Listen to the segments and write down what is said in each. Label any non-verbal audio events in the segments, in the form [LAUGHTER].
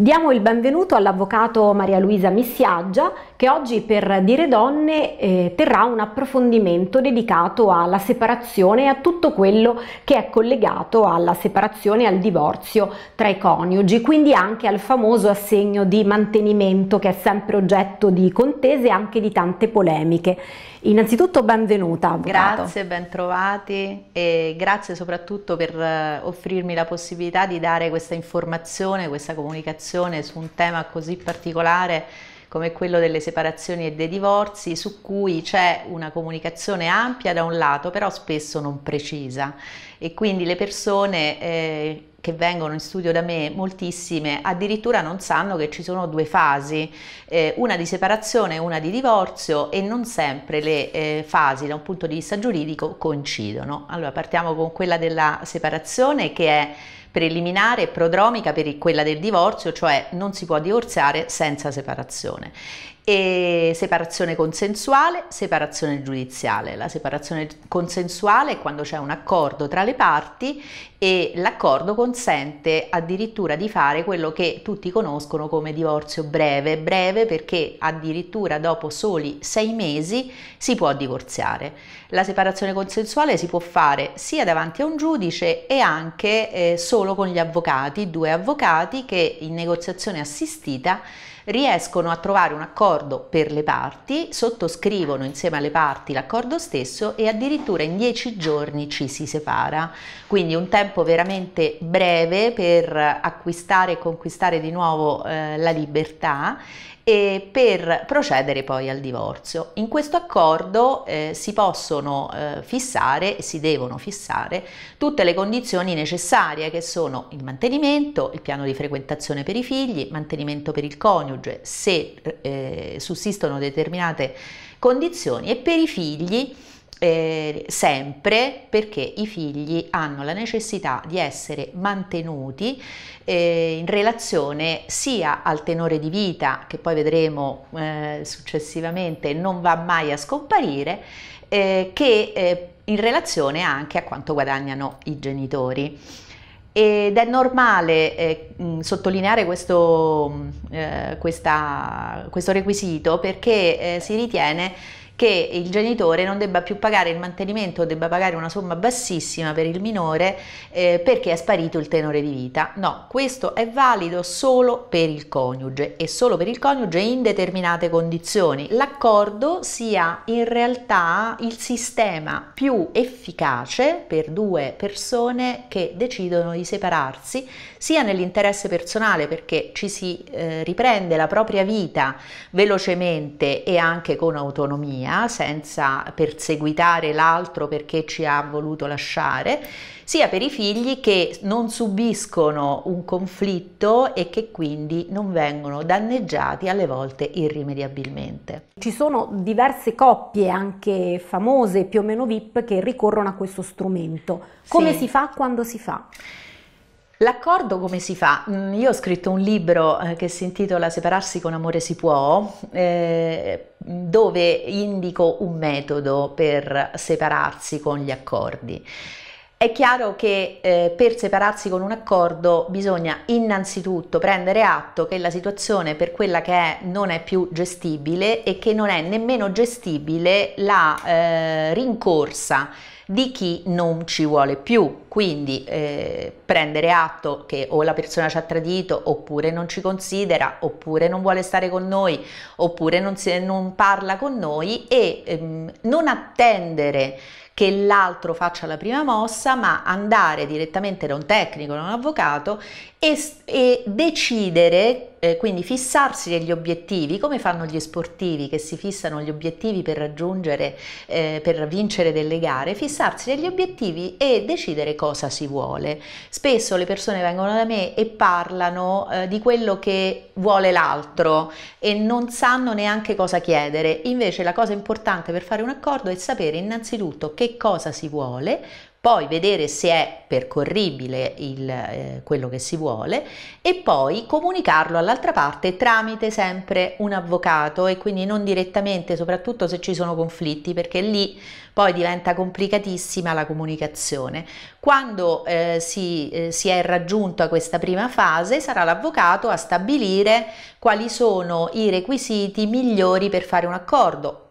Diamo il benvenuto all'avvocato Maria Luisa Missiaggia che oggi per Dire Donne eh, terrà un approfondimento dedicato alla separazione e a tutto quello che è collegato alla separazione e al divorzio tra i coniugi, quindi anche al famoso assegno di mantenimento che è sempre oggetto di contese e anche di tante polemiche. Innanzitutto benvenuta. Avvocato. Grazie, bentrovati e grazie soprattutto per eh, offrirmi la possibilità di dare questa informazione, questa comunicazione su un tema così particolare come quello delle separazioni e dei divorzi, su cui c'è una comunicazione ampia da un lato, però spesso non precisa e quindi le persone eh, che vengono in studio da me, moltissime, addirittura non sanno che ci sono due fasi, eh, una di separazione e una di divorzio e non sempre le eh, fasi da un punto di vista giuridico coincidono. Allora partiamo con quella della separazione che è preliminare e prodromica per quella del divorzio, cioè non si può divorziare senza separazione e separazione consensuale, separazione giudiziale. La separazione consensuale è quando c'è un accordo tra le parti e l'accordo consente addirittura di fare quello che tutti conoscono come divorzio breve, breve perché addirittura dopo soli sei mesi si può divorziare. La separazione consensuale si può fare sia davanti a un giudice e anche eh, solo con gli avvocati, due avvocati che in negoziazione assistita riescono a trovare un accordo per le parti, sottoscrivono insieme alle parti l'accordo stesso e addirittura in dieci giorni ci si separa. Quindi un tempo veramente breve per acquistare e conquistare di nuovo eh, la libertà e per procedere poi al divorzio. In questo accordo eh, si possono eh, fissare e si devono fissare tutte le condizioni necessarie che sono il mantenimento, il piano di frequentazione per i figli, mantenimento per il coniuge se eh, sussistono determinate condizioni e per i figli eh, sempre perché i figli hanno la necessità di essere mantenuti eh, in relazione sia al tenore di vita che poi vedremo eh, successivamente non va mai a scomparire eh, che eh, in relazione anche a quanto guadagnano i genitori. Ed è normale eh, sottolineare questo, eh, questa, questo, requisito perché eh, si ritiene che il genitore non debba più pagare il mantenimento o debba pagare una somma bassissima per il minore eh, perché è sparito il tenore di vita. No, questo è valido solo per il coniuge e solo per il coniuge in determinate condizioni. L'accordo sia in realtà il sistema più efficace per due persone che decidono di separarsi, sia nell'interesse personale perché ci si eh, riprende la propria vita velocemente e anche con autonomia, linea, senza perseguitare l'altro perché ci ha voluto lasciare, sia per i figli che non subiscono un conflitto e che quindi non vengono danneggiati alle volte irrimediabilmente. Ci sono diverse coppie anche famose, più o meno VIP, che ricorrono a questo strumento. Come sì. si fa quando si fa? L'accordo come si fa? Mm, io ho scritto un libro eh, che si intitola Separarsi con amore si può, eh, dove indico un metodo per separarsi con gli accordi. È chiaro che eh, per separarsi con un accordo bisogna innanzitutto prendere atto che la situazione per quella che è non è più gestibile e che non è nemmeno gestibile la eh, rincorsa di chi non ci vuole più. Quindi eh, prendere atto che o la persona ci ha tradito, oppure non ci considera, oppure non vuole stare con noi, oppure non, si, non parla con noi e ehm, non attendere che l'altro faccia la prima mossa, ma andare direttamente da un tecnico, da un avvocato e, e decidere eh, quindi fissarsi degli obiettivi, come fanno gli sportivi che si fissano gli obiettivi per raggiungere, eh, per vincere delle gare, fissarsi degli obiettivi e decidere cosa si vuole. Spesso le persone vengono da me e parlano eh, di quello che vuole l'altro e non sanno neanche cosa chiedere. Invece la cosa importante per fare un accordo è sapere innanzitutto che cosa si vuole, poi vedere se è percorribile il, eh, quello che si vuole e poi comunicarlo all'altra parte tramite sempre un avvocato e quindi non direttamente, soprattutto se ci sono conflitti, perché lì poi diventa complicatissima la comunicazione. Quando eh, si, eh, si, è raggiunto a questa prima fase sarà l'avvocato a stabilire quali sono i requisiti migliori per fare un accordo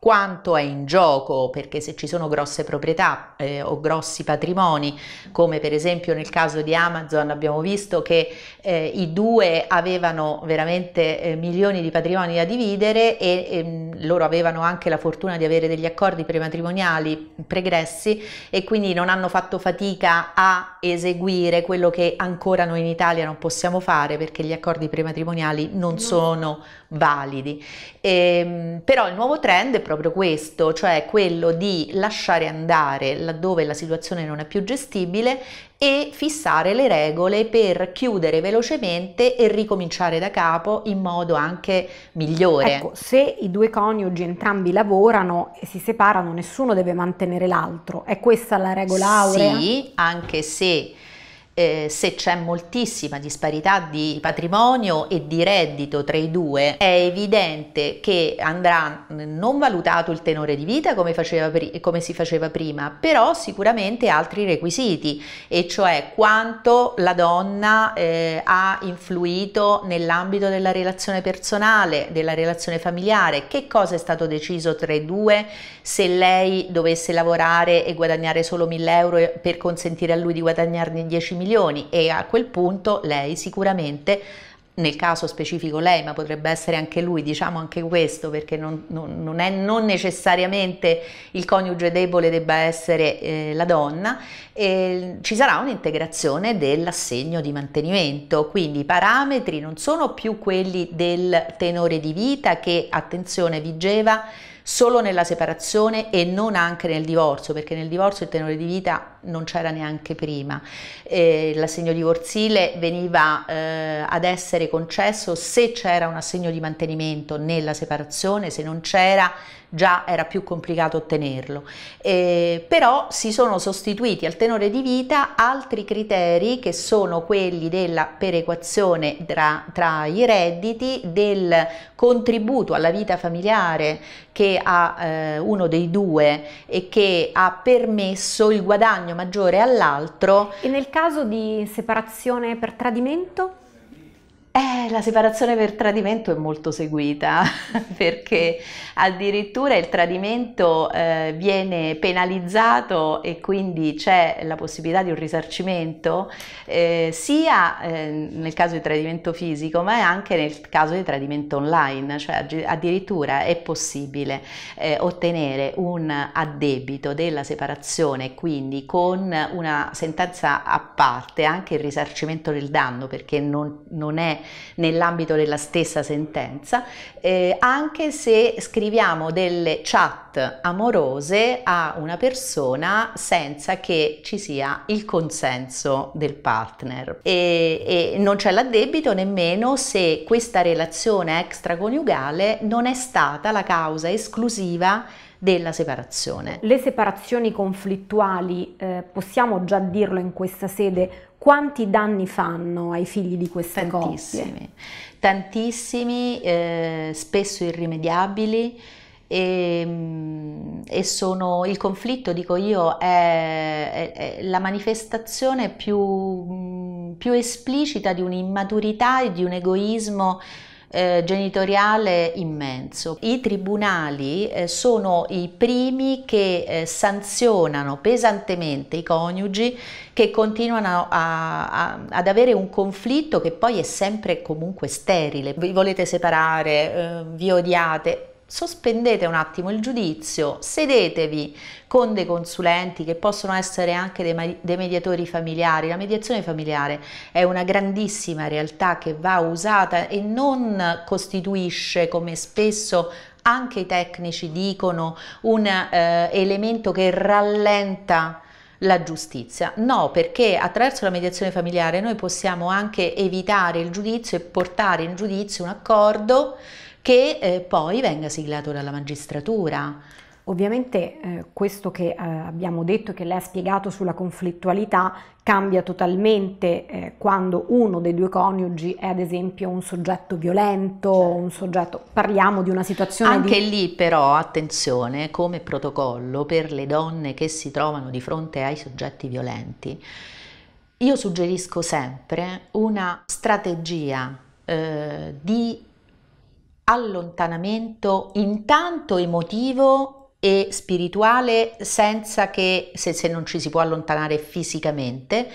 quanto è in gioco, perché se ci sono grosse proprietà eh, o grossi patrimoni, come per esempio nel caso di Amazon abbiamo visto che eh, i due avevano veramente eh, milioni di patrimoni da dividere e, e ehm, loro avevano anche la fortuna di avere degli accordi prematrimoniali pregressi e quindi non hanno fatto fatica a eseguire quello che ancora noi in Italia non possiamo fare perché gli accordi prematrimoniali non sono validi. E, ehm, però il nuovo trend è proprio questo, cioè quello di lasciare andare laddove la situazione non è più gestibile e fissare le regole per chiudere velocemente e ricominciare da capo in modo anche migliore. Ecco, se i due coniugi entrambi lavorano e si separano, nessuno deve mantenere l'altro. È questa la regola aurea? Sì, anche se eh, se c'è moltissima disparità di patrimonio e di reddito tra i due, è evidente che andrà non valutato il tenore di vita come, faceva, come si faceva prima, però sicuramente altri requisiti, e cioè quanto la donna eh, ha influito nell'ambito della relazione personale, della relazione familiare, che cosa è stato deciso tra i due, se lei dovesse lavorare e guadagnare solo 1000 euro eh, per consentire a lui di guadagnarne milioni milioni e a quel punto lei sicuramente nel caso specifico lei, ma potrebbe essere anche lui, diciamo anche questo, perché non, non, non, è, non necessariamente il coniuge debole debba essere eh, la donna, eh, ci sarà un'integrazione dell'assegno di mantenimento, quindi i parametri non sono più quelli del tenore di vita che, attenzione, vigeva solo nella separazione e non anche nel divorzio, perché nel divorzio il tenore di vita non c'era neanche prima. Eh, l'assegno divorzile veniva eh, ad essere concesso se c'era un assegno di mantenimento nella separazione, se non c'era già era più complicato ottenerlo. Eh, però si sono sostituiti al tenore di vita altri criteri che sono quelli della perequazione tra, tra i redditi, del contributo alla vita familiare che ha eh, uno dei due e che ha permesso il guadagno maggiore all'altro. E nel caso di separazione per tradimento? Eh, la separazione per tradimento è molto seguita [LAUGHS] perché addirittura il tradimento eh, viene penalizzato e quindi c'è la possibilità di un risarcimento eh, sia eh, nel caso di tradimento fisico ma anche nel caso di tradimento online, cioè addirittura è possibile eh, ottenere un addebito della separazione quindi con una sentenza a parte anche il risarcimento del danno perché non, non è nell'ambito della stessa sentenza, eh, anche se scriviamo delle chat amorose a una persona senza che ci sia il consenso del partner. E, e non c'è l'addebito nemmeno se questa relazione extraconiugale non è stata la causa esclusiva della separazione. Le separazioni conflittuali, eh, possiamo già dirlo in questa sede, quanti danni fanno ai figli di queste tantissimi, coppie? Tantissimi, eh, spesso irrimediabili. E, ehm, e, sono il conflitto, dico io, è, è, è la manifestazione più, mm, più esplicita di un'immaturità e di un egoismo eh, genitoriale immenso. I tribunali eh, sono i primi che eh, sanzionano pesantemente i coniugi che continuano a, a, ad avere un conflitto che poi è sempre comunque sterile. Vi volete separare, eh, vi odiate, sospendete un attimo il giudizio, sedetevi con dei consulenti che possono essere anche dei, dei, mediatori familiari. La mediazione familiare è una grandissima realtà che va usata e non costituisce come spesso anche i tecnici dicono un eh, elemento che rallenta la giustizia. No, perché attraverso la mediazione familiare noi possiamo anche evitare il giudizio e portare in giudizio un accordo che eh, poi venga siglato dalla magistratura. Ovviamente eh, questo che eh, abbiamo detto e che lei ha spiegato sulla conflittualità cambia totalmente eh, quando uno dei due coniugi è ad esempio un soggetto violento, un soggetto, parliamo di una situazione Anche di... lì però attenzione, come protocollo per le donne che si trovano di fronte ai soggetti violenti, io suggerisco sempre una strategia eh, di allontanamento intanto emotivo e spirituale senza che se, se non ci si può allontanare fisicamente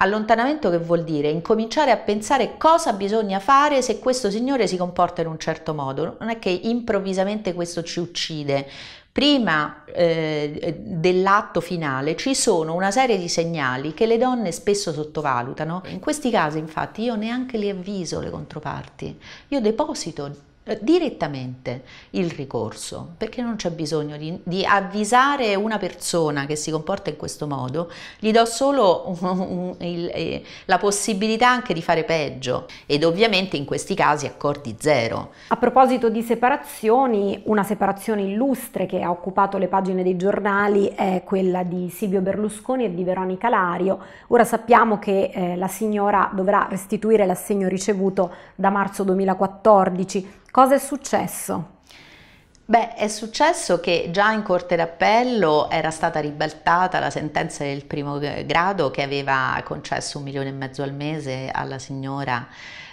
Allontanamento che vuol dire incominciare a pensare cosa bisogna fare se questo signore si comporta in un certo modo, non è che improvvisamente questo ci uccide. Prima eh, dell'atto finale ci sono una serie di segnali che le donne spesso sottovalutano. In questi casi infatti io neanche li avviso le controparti, io deposito direttamente il ricorso, perché non c'è bisogno di, di, avvisare una persona che si comporta in questo modo, gli do solo un, [LAUGHS] un, il, eh, la possibilità anche di fare peggio ed ovviamente in questi casi accordi zero. A proposito di separazioni, una separazione illustre che ha occupato le pagine dei giornali è quella di Silvio Berlusconi e di Veronica Lario. Ora sappiamo che eh, la signora dovrà restituire l'assegno ricevuto da marzo 2014 Cosa è successo? Beh, è successo che già in Corte d'Appello era stata ribaltata la sentenza del primo eh, grado che aveva concesso un milione e mezzo al mese alla signora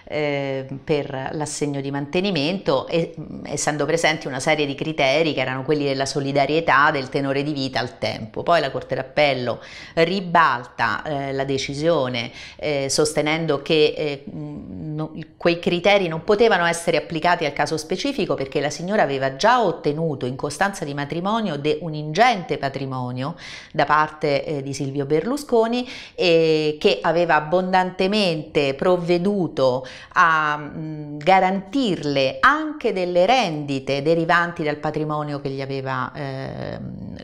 eh, per l'assegno di mantenimento, e, essendo presenti una serie di criteri che erano quelli della solidarietà, del tenore di vita al tempo. Poi la Corte d'Appello ribalta eh, la decisione eh, sostenendo che eh, no, quei criteri non potevano essere applicati al caso specifico perché la signora aveva già ottenuto in costanza di matrimonio un ingente patrimonio da parte eh, di Silvio Berlusconi e che aveva abbondantemente provveduto a mh, mm, garantirle anche delle rendite derivanti dal patrimonio che gli aveva eh,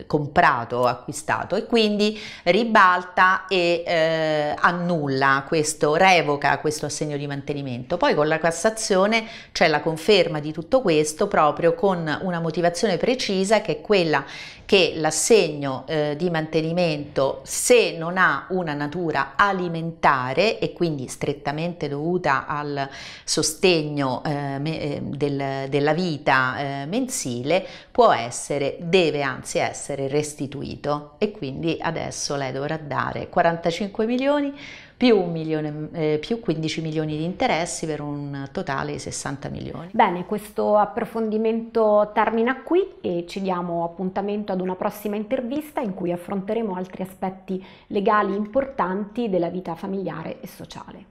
comprato, acquistato e quindi ribalta e eh, annulla questo, revoca questo assegno di mantenimento. Poi con la Cassazione c'è la conferma di tutto questo proprio con una motivazione precisa che è quella che l'assegno eh, di mantenimento se non ha una natura alimentare e quindi strettamente dovuta a al sostegno eh, eh, del, della vita eh, mensile può essere, deve anzi essere restituito e quindi adesso lei dovrà dare 45 milioni più, milione, eh, più, 15 milioni di interessi per un totale di 60 milioni. Bene, questo approfondimento termina qui e ci diamo appuntamento ad una prossima intervista in cui affronteremo altri aspetti legali importanti della vita familiare e sociale.